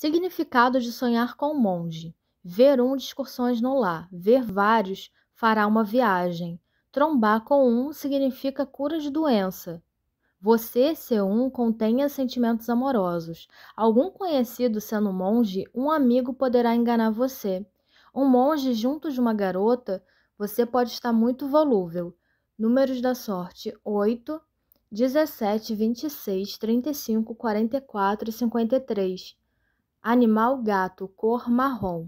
Significado de sonhar com um monge. Ver um, discursões no lar. Ver vários, fará uma viagem. Trombar com um significa cura de doença. Você ser um contenha sentimentos amorosos. Algum conhecido sendo monge, um amigo poderá enganar você. Um monge junto de uma garota, você pode estar muito volúvel. Números da sorte: 8, 17, 26, 35, 44 e 53. Animal gato cor marrom.